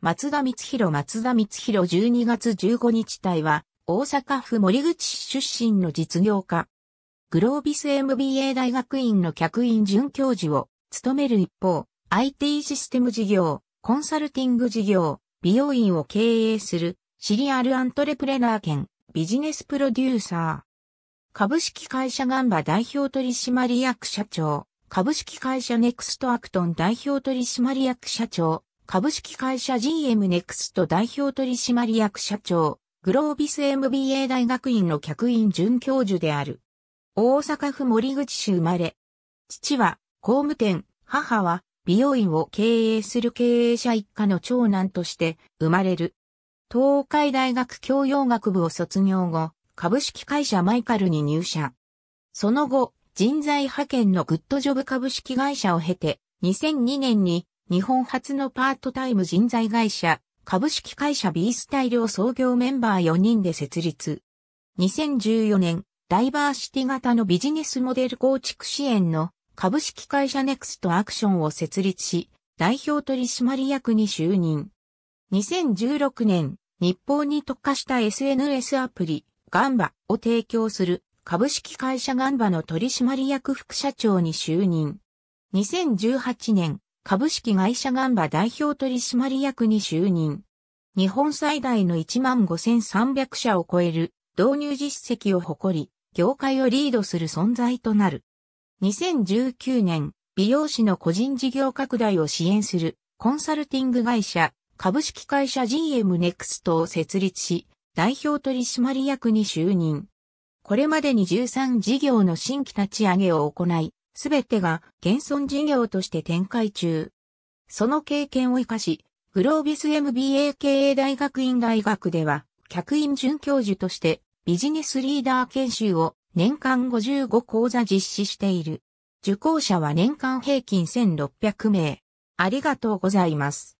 松田光弘松田光弘12月15日隊は、大阪府森口市出身の実業家。グロービス MBA 大学院の客員准教授を務める一方、IT システム事業、コンサルティング事業、美容院を経営するシリアルアントレプレナー兼ビジネスプロデューサー。株式会社ガンバ代表取締役社長、株式会社ネクストアクトン代表取締役社長、株式会社 GM ネクスト代表取締役社長、グロービス MBA 大学院の客員准教授である。大阪府森口市生まれ。父は工務店、母は美容院を経営する経営者一家の長男として生まれる。東海大学教養学部を卒業後、株式会社マイカルに入社。その後、人材派遣のグッドジョブ株式会社を経て、2002年に日本初のパートタイム人材会社、株式会社ビースルを創業メンバー4人で設立。2014年、ダイバーシティ型のビジネスモデル構築支援の株式会社ネクストアクションを設立し、代表取締役に就任。2016年、日本に特化した SNS アプリ、ガンバを提供する株式会社ガンバの取締役副社長に就任。2018年、株式会社ガンバ代表取締役に就任。日本最大の15,300社を超える導入実績を誇り、業界をリードする存在となる。2019年、美容師の個人事業拡大を支援するコンサルティング会社、株式会社 GM ネクストを設立し、代表取締役に就任。これまでに13事業の新規立ち上げを行い、すべてが現存事業として展開中。その経験を生かし、グロービス MBA 経営大学院大学では、客員准教授としてビジネスリーダー研修を年間55講座実施している。受講者は年間平均1600名。ありがとうございます。